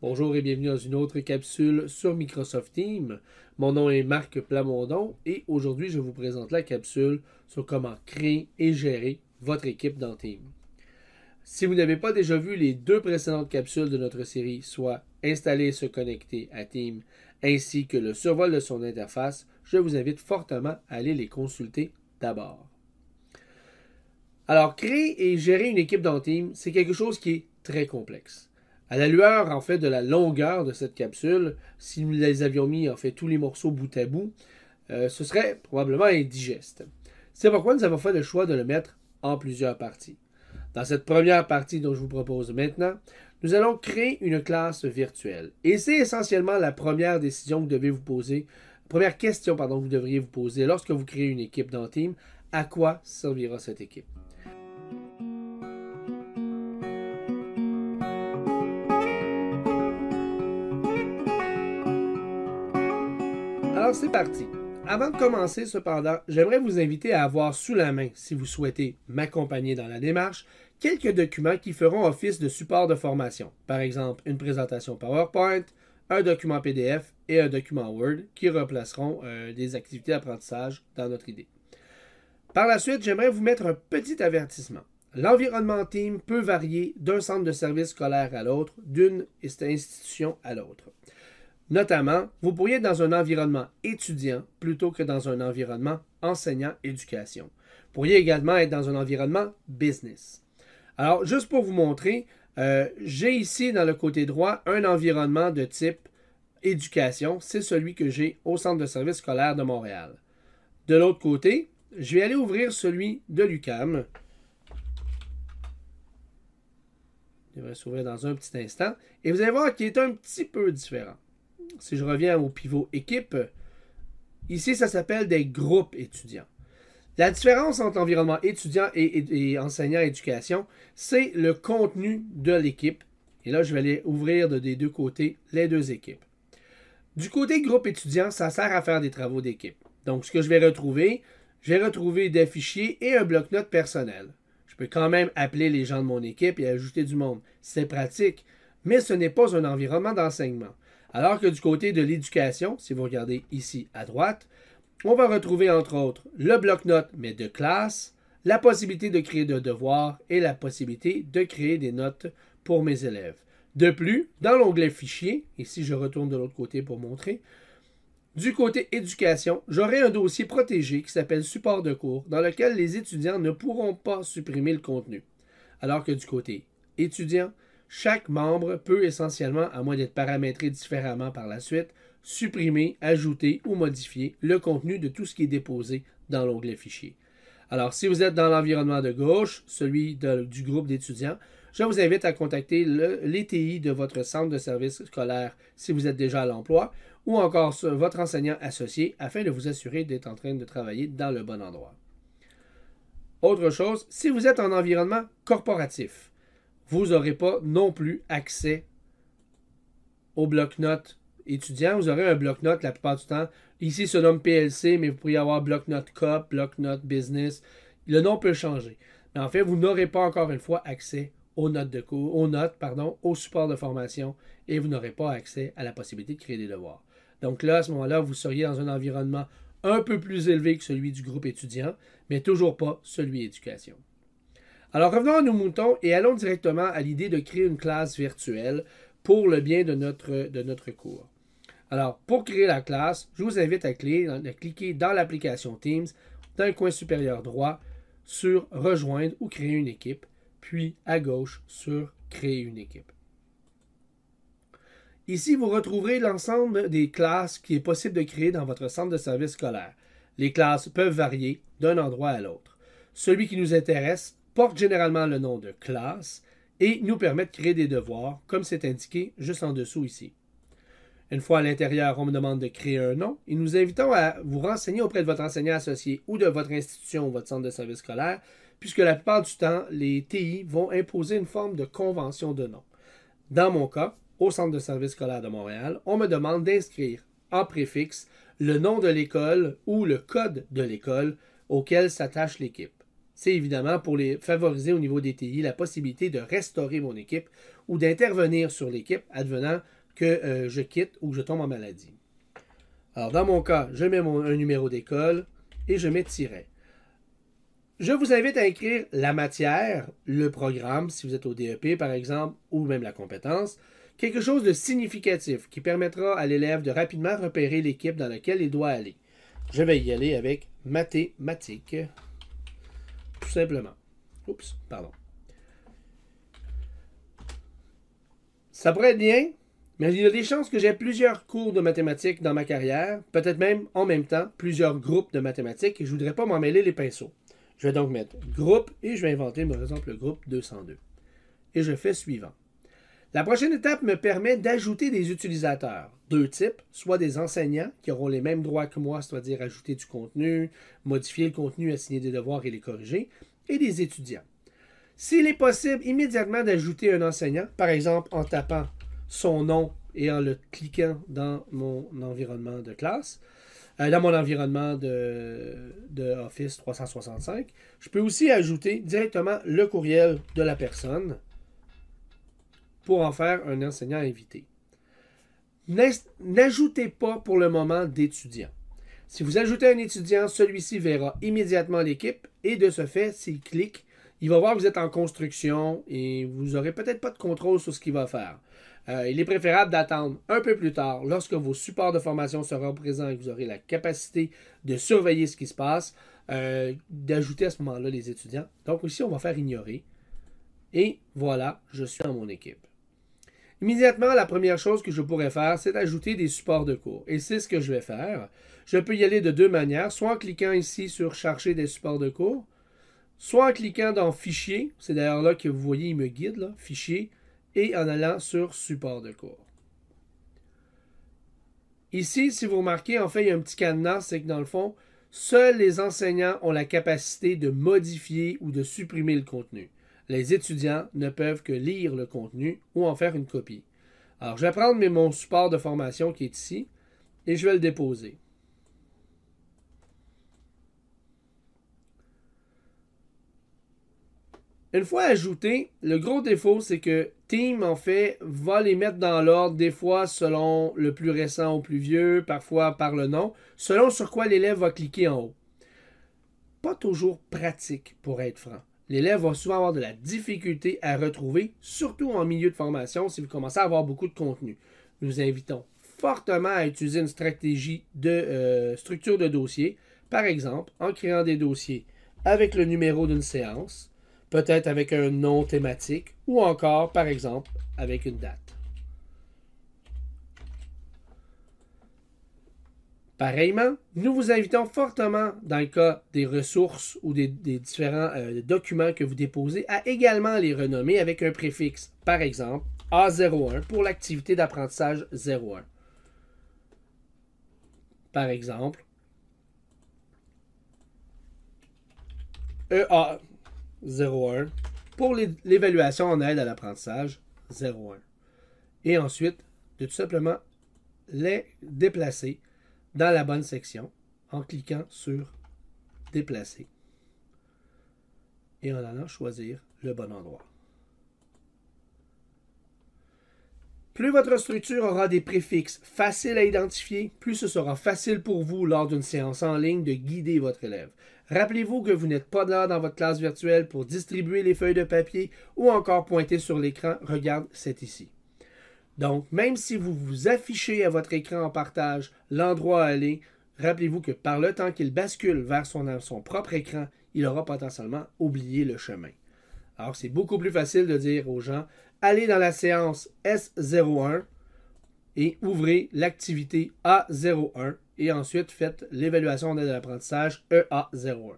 Bonjour et bienvenue dans une autre capsule sur Microsoft Teams. Mon nom est Marc Plamondon et aujourd'hui je vous présente la capsule sur comment créer et gérer votre équipe dans Teams. Si vous n'avez pas déjà vu les deux précédentes capsules de notre série, soit installer et se connecter à Teams ainsi que le survol de son interface, je vous invite fortement à aller les consulter d'abord. Alors, créer et gérer une équipe dans Teams, c'est quelque chose qui est très complexe. À la lueur, en fait, de la longueur de cette capsule, si nous les avions mis, en fait, tous les morceaux bout à bout, euh, ce serait probablement indigeste. C'est pourquoi nous avons fait le choix de le mettre en plusieurs parties. Dans cette première partie dont je vous propose maintenant, nous allons créer une classe virtuelle. Et c'est essentiellement la première décision que devez vous poser, première question que vous devriez vous poser lorsque vous créez une équipe dans Team, à quoi servira cette équipe? c'est parti. Avant de commencer cependant, j'aimerais vous inviter à avoir sous la main, si vous souhaitez m'accompagner dans la démarche, quelques documents qui feront office de support de formation. Par exemple, une présentation PowerPoint, un document PDF et un document Word qui replaceront euh, des activités d'apprentissage dans notre idée. Par la suite, j'aimerais vous mettre un petit avertissement. L'environnement team peut varier d'un centre de service scolaire à l'autre, d'une institution à l'autre. Notamment, vous pourriez être dans un environnement étudiant plutôt que dans un environnement enseignant-éducation. Vous pourriez également être dans un environnement business. Alors, juste pour vous montrer, euh, j'ai ici dans le côté droit un environnement de type éducation. C'est celui que j'ai au Centre de services scolaires de Montréal. De l'autre côté, je vais aller ouvrir celui de l'UCAM. Il devrait s'ouvrir dans un petit instant. Et vous allez voir qu'il est un petit peu différent si je reviens au pivot équipe, ici, ça s'appelle des groupes étudiants. La différence entre environnement étudiant et, enseignant-éducation, c'est le contenu de l'équipe. Et là, je vais aller ouvrir de, des deux côtés les deux équipes. Du côté groupe étudiant, ça sert à faire des travaux d'équipe. Donc, ce que je vais retrouver, je vais retrouver des fichiers et un bloc-notes personnel. Je peux quand même appeler les gens de mon équipe et ajouter du monde. C'est pratique, mais ce n'est pas un environnement d'enseignement. Alors que du côté de l'éducation, si vous regardez ici à droite, on va retrouver entre autres le bloc-notes, mais de classe, la possibilité de créer de devoirs et la possibilité de créer des notes pour mes élèves. De plus, dans l'onglet Fichier, ici je retourne de l'autre côté pour montrer, du côté éducation, j'aurai un dossier protégé qui s'appelle support de cours, dans lequel les étudiants ne pourront pas supprimer le contenu. Alors que du côté étudiant, chaque membre peut essentiellement, à moins d'être paramétré différemment par la suite, supprimer, ajouter ou modifier le contenu de tout ce qui est déposé dans l'onglet Fichier. Alors, si vous êtes dans l'environnement de gauche, celui du groupe d'étudiants, je vous invite à contacter l'ETI de votre centre de services scolaire si vous êtes déjà à l'emploi ou encore votre enseignant associé afin de vous assurer d'être en train de travailler dans le bon endroit. Autre chose, si vous êtes en environnement corporatif, vous n'aurez pas non plus accès au bloc-notes étudiant. Vous aurez un bloc-notes la plupart du temps. Ici, il se nomme PLC, mais vous pourriez avoir bloc-notes COP, bloc-notes Business. Le nom peut changer. Mais en fait, vous n'aurez pas encore une fois accès aux notes de cours, aux notes, pardon, au support de formation et vous n'aurez pas accès à la possibilité de créer des devoirs. Donc là, à ce moment-là, vous seriez dans un environnement un peu plus élevé que celui du groupe étudiant, mais toujours pas celui éducation. Alors revenons à nos moutons et allons directement à l'idée de créer une classe virtuelle pour le bien de notre, de notre cours. Alors, pour créer la classe, je vous invite à cliquer, à cliquer dans l'application Teams, dans le coin supérieur droit, sur Rejoindre ou Créer une équipe, puis à gauche sur Créer une équipe. Ici, vous retrouverez l'ensemble des classes qui est possible de créer dans votre centre de service scolaire. Les classes peuvent varier d'un endroit à l'autre. Celui qui nous intéresse porte généralement le nom de classe et nous permet de créer des devoirs, comme c'est indiqué juste en dessous ici. Une fois à l'intérieur, on me demande de créer un nom et nous invitons à vous renseigner auprès de votre enseignant associé ou de votre institution ou votre centre de service scolaire, puisque la plupart du temps, les TI vont imposer une forme de convention de nom. Dans mon cas, au centre de service scolaire de Montréal, on me demande d'inscrire en préfixe le nom de l'école ou le code de l'école auquel s'attache l'équipe c'est évidemment pour les favoriser au niveau des TI la possibilité de restaurer mon équipe ou d'intervenir sur l'équipe advenant que euh, je quitte ou que je tombe en maladie. Alors dans mon cas, je mets mon, un numéro d'école et je mets Je vous invite à écrire la matière, le programme, si vous êtes au DEP par exemple, ou même la compétence, quelque chose de significatif qui permettra à l'élève de rapidement repérer l'équipe dans laquelle il doit aller. Je vais y aller avec mathématiques simplement. Oups, pardon. Ça pourrait être bien, mais il y a des chances que j'ai plusieurs cours de mathématiques dans ma carrière, peut-être même en même temps plusieurs groupes de mathématiques, et je ne voudrais pas m'en mêler les pinceaux. Je vais donc mettre groupe et je vais inventer par exemple le groupe 202. Et je fais suivant. La prochaine étape me permet d'ajouter des utilisateurs. Deux types, soit des enseignants qui auront les mêmes droits que moi, c'est-à-dire ajouter du contenu, modifier le contenu, assigner des devoirs et les corriger, et des étudiants. S'il est possible immédiatement d'ajouter un enseignant, par exemple en tapant son nom et en le cliquant dans mon environnement de classe, euh, dans mon environnement de, de Office 365, je peux aussi ajouter directement le courriel de la personne pour en faire un enseignant invité. N'ajoutez pas pour le moment d'étudiant. Si vous ajoutez un étudiant, celui-ci verra immédiatement l'équipe et de ce fait, s'il clique, il va voir que vous êtes en construction et vous n'aurez peut-être pas de contrôle sur ce qu'il va faire. Euh, il est préférable d'attendre un peu plus tard, lorsque vos supports de formation seront présents et que vous aurez la capacité de surveiller ce qui se passe, euh, d'ajouter à ce moment-là les étudiants. Donc ici, on va faire ignorer. Et voilà, je suis dans mon équipe. Immédiatement, la première chose que je pourrais faire, c'est d'ajouter des supports de cours. Et c'est ce que je vais faire. Je peux y aller de deux manières, soit en cliquant ici sur « Charger des supports de cours », soit en cliquant dans « Fichier », c'est d'ailleurs là que vous voyez, il me guide, là, « Fichier », et en allant sur « Supports de cours ». Ici, si vous remarquez, en fait, il y a un petit cadenas, c'est que dans le fond, seuls les enseignants ont la capacité de modifier ou de supprimer le contenu les étudiants ne peuvent que lire le contenu ou en faire une copie. Alors, je vais prendre mon support de formation qui est ici et je vais le déposer. Une fois ajouté, le gros défaut, c'est que Team, en fait, va les mettre dans l'ordre, des fois selon le plus récent au plus vieux, parfois par le nom, selon sur quoi l'élève va cliquer en haut. Pas toujours pratique, pour être franc l'élève va souvent avoir de la difficulté à retrouver, surtout en milieu de formation si vous commencez à avoir beaucoup de contenu. Nous invitons fortement à utiliser une stratégie de euh, structure de dossier, par exemple en créant des dossiers avec le numéro d'une séance, peut-être avec un nom thématique ou encore, par exemple, avec une date. Pareillement, nous vous invitons fortement, dans le cas des ressources ou des, différents euh, documents que vous déposez, à également les renommer avec un préfixe. Par exemple, A01 pour l'activité d'apprentissage 01. Par exemple, EA01 pour l'évaluation en aide à l'apprentissage 01. Et ensuite, de tout simplement les déplacer dans la bonne section en cliquant sur Déplacer et en allant choisir le bon endroit. Plus votre structure aura des préfixes faciles à identifier, plus ce sera facile pour vous lors d'une séance en ligne de guider votre élève. Rappelez-vous que vous n'êtes pas là dans votre classe virtuelle pour distribuer les feuilles de papier ou encore pointer sur l'écran. Regarde, c'est ici. Donc, même si vous vous affichez à votre écran en partage l'endroit à aller, rappelez-vous que par le temps qu'il bascule vers son, son propre écran, il aura potentiellement oublié le chemin. Alors, c'est beaucoup plus facile de dire aux gens, allez dans la séance S01 et ouvrez l'activité A01 et ensuite faites l'évaluation d'aide à l'apprentissage EA01.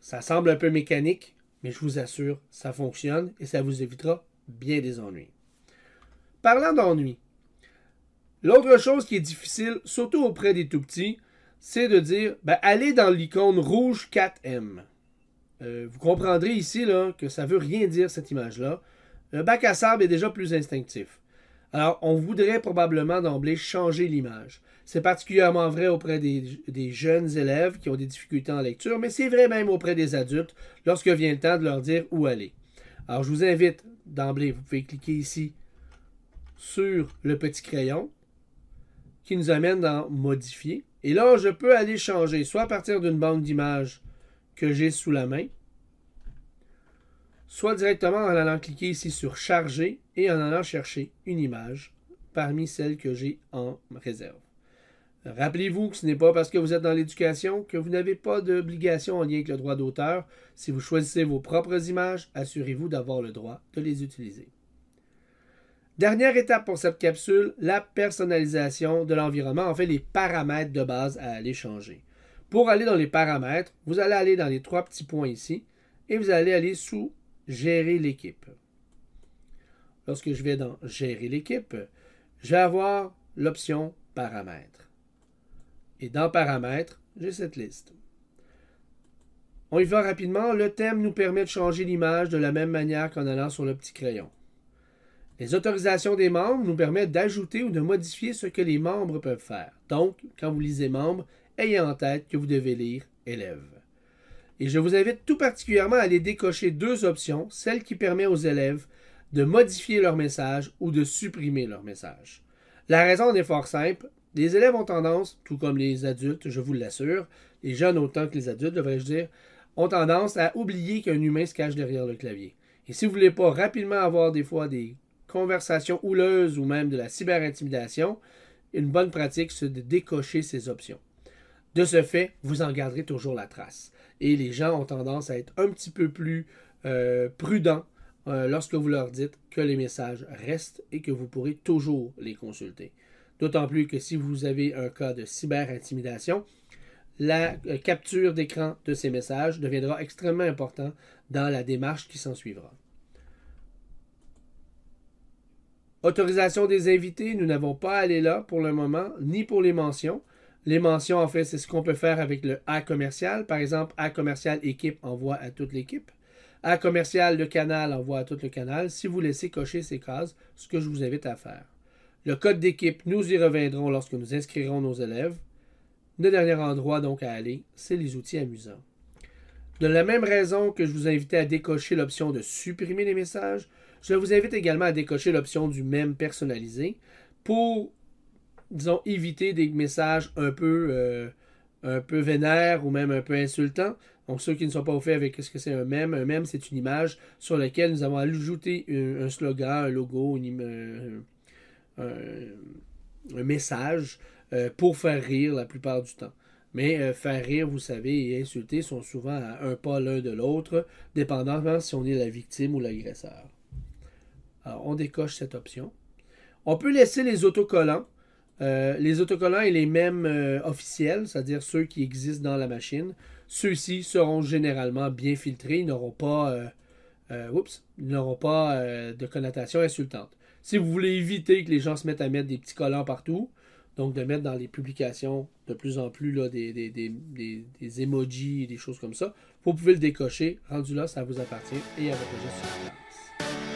Ça semble un peu mécanique, mais je vous assure, ça fonctionne et ça vous évitera bien des ennuis. Parlant d'ennui, l'autre chose qui est difficile, surtout auprès des tout petits, c'est de dire ben, allez dans l'icône rouge 4M. Euh, vous comprendrez ici là, que ça veut rien dire cette image-là. Le bac à sable est déjà plus instinctif. Alors, on voudrait probablement d'emblée changer l'image. C'est particulièrement vrai auprès des, jeunes élèves qui ont des difficultés en lecture, mais c'est vrai même auprès des adultes lorsque vient le temps de leur dire où aller. Alors, je vous invite d'emblée, vous pouvez cliquer ici sur le petit crayon qui nous amène dans Modifier. Et là, je peux aller changer, soit à partir d'une bande d'images que j'ai sous la main, soit directement en allant cliquer ici sur Charger et en allant chercher une image parmi celles que j'ai en réserve. Rappelez-vous que ce n'est pas parce que vous êtes dans l'éducation que vous n'avez pas d'obligation en lien avec le droit d'auteur. Si vous choisissez vos propres images, assurez-vous d'avoir le droit de les utiliser. Dernière étape pour cette capsule, la personnalisation de l'environnement, en fait les paramètres de base à aller changer. Pour aller dans les paramètres, vous allez aller dans les trois petits points ici et vous allez aller sous Gérer l'équipe. Lorsque je vais dans Gérer l'équipe, je vais avoir l'option Paramètres. Et dans Paramètres, j'ai cette liste. On y va rapidement. Le thème nous permet de changer l'image de la même manière qu'en allant sur le petit crayon. Les autorisations des membres nous permettent d'ajouter ou de modifier ce que les membres peuvent faire. Donc, quand vous lisez membres, ayez en tête que vous devez lire élèves. Et je vous invite tout particulièrement à aller décocher deux options, celle qui permet aux élèves de modifier leur message ou de supprimer leur message. La raison en est fort simple. Les élèves ont tendance, tout comme les adultes, je vous l'assure, les jeunes autant que les adultes, devrais-je dire, ont tendance à oublier qu'un humain se cache derrière le clavier. Et si vous ne voulez pas rapidement avoir des fois des conversation houleuse ou même de la cyberintimidation, une bonne pratique, c'est de décocher ces options. De ce fait, vous en garderez toujours la trace. Et les gens ont tendance à être un petit peu plus euh, prudents euh, lorsque vous leur dites que les messages restent et que vous pourrez toujours les consulter. D'autant plus que si vous avez un cas de cyberintimidation, la euh, capture d'écran de ces messages deviendra extrêmement importante dans la démarche qui s'en suivra. Autorisation des invités, nous n'avons pas à aller là pour le moment, ni pour les mentions. Les mentions, en fait, c'est ce qu'on peut faire avec le A commercial. Par exemple, A commercial équipe envoie à toute l'équipe. A commercial le canal envoie à tout le canal. Si vous laissez cocher ces cases, ce que je vous invite à faire. Le code d'équipe, nous y reviendrons lorsque nous inscrirons nos élèves. Le dernier endroit donc à aller, c'est les outils amusants. De la même raison que je vous invitais à décocher l'option de supprimer les messages, je vous invite également à décocher l'option du même personnalisé pour, disons, éviter des messages un peu, euh, un peu vénères ou même un peu insultants. Donc, ceux qui ne sont pas au fait avec ce que c'est un mème, un mème, c'est une image sur laquelle nous avons ajouté un, slogan, un logo, un, message euh, pour faire rire la plupart du temps. Mais euh, faire rire, vous savez, et insulter sont souvent à un pas l'un de l'autre, dépendamment si on est la victime ou l'agresseur. Alors, on décoche cette option. On peut laisser les autocollants. Euh, les autocollants et les mêmes euh, officiels, c'est-à-dire ceux qui existent dans la machine, ceux-ci seront généralement bien filtrés, ils n'auront pas, euh, n'auront pas de connotation insultante. Si vous voulez éviter que les gens se mettent à mettre des petits collants partout, donc de mettre dans les publications de plus en plus des, des, emojis et des choses comme ça, vous pouvez le décocher. Rendu là, ça vous appartient et à votre gestion.